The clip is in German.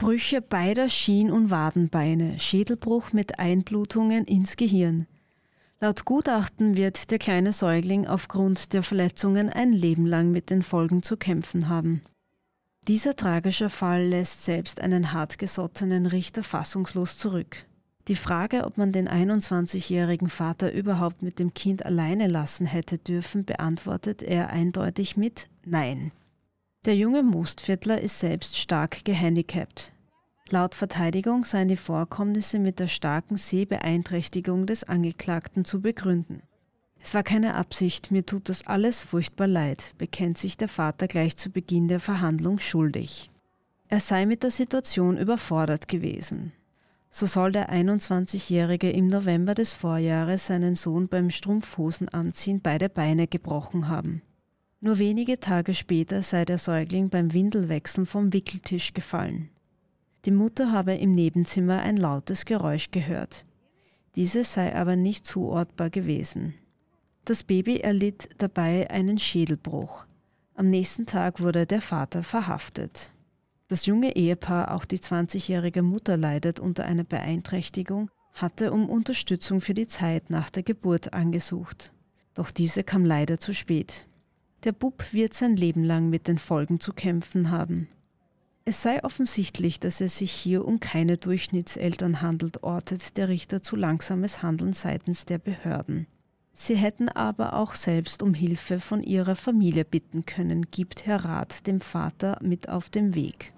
Brüche beider Schien- und Wadenbeine, Schädelbruch mit Einblutungen ins Gehirn. Laut Gutachten wird der kleine Säugling aufgrund der Verletzungen ein Leben lang mit den Folgen zu kämpfen haben. Dieser tragische Fall lässt selbst einen hartgesottenen Richter fassungslos zurück. Die Frage, ob man den 21-jährigen Vater überhaupt mit dem Kind alleine lassen hätte dürfen, beantwortet er eindeutig mit Nein. Der junge Mostviertler ist selbst stark gehandicapt. Laut Verteidigung seien die Vorkommnisse mit der starken Sehbeeinträchtigung des Angeklagten zu begründen. Es war keine Absicht, mir tut das alles furchtbar leid, bekennt sich der Vater gleich zu Beginn der Verhandlung schuldig. Er sei mit der Situation überfordert gewesen. So soll der 21-Jährige im November des Vorjahres seinen Sohn beim Strumpfhosenanziehen beide Beine gebrochen haben. Nur wenige Tage später sei der Säugling beim Windelwechseln vom Wickeltisch gefallen. Die Mutter habe im Nebenzimmer ein lautes Geräusch gehört. Dieses sei aber nicht zuortbar gewesen. Das Baby erlitt dabei einen Schädelbruch. Am nächsten Tag wurde der Vater verhaftet. Das junge Ehepaar, auch die 20-jährige Mutter leidet unter einer Beeinträchtigung, hatte um Unterstützung für die Zeit nach der Geburt angesucht. Doch diese kam leider zu spät. Der Bub wird sein Leben lang mit den Folgen zu kämpfen haben. Es sei offensichtlich, dass es sich hier um keine Durchschnittseltern handelt, ortet der Richter zu langsames Handeln seitens der Behörden. Sie hätten aber auch selbst um Hilfe von ihrer Familie bitten können, gibt Herr Rath dem Vater mit auf den Weg.